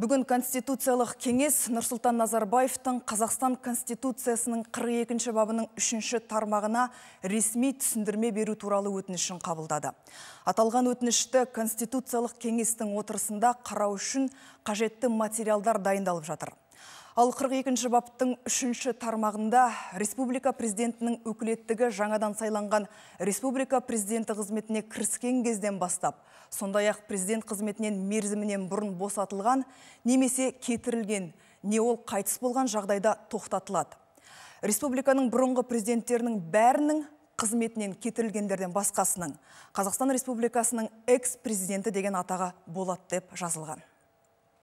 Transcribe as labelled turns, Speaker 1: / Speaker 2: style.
Speaker 1: Бүгін Конституциялық кеңес Нұрсултан Назарбаевтың Қазақстан Конституциясының 42-ші бабының үшінші тармағына ресми түсіндірме беру туралы өтінішін қабылдады. Аталған өтінішті Конституциялық кеңестің отырысында қарау үшін қажетті материалдар дайындалып жатыр. Ал 42-ші баптың 3 тармағында республика президентінің өкілеттігі жаңадан сайланған республика президенті қызметіне кіріскен кезден бастап, сондай ақ президент қызметінен мерзімінен бұрын босатылған, немесе кетірілген, не ол қайтыс болған жағдайда тоқтатылады. Республиканың бұрынғы президенттерінің бәрінің қызметінен кетірілгендерден басқасының Қазақстан Республикасының экс-президенті деген атаға болады деп жазылған.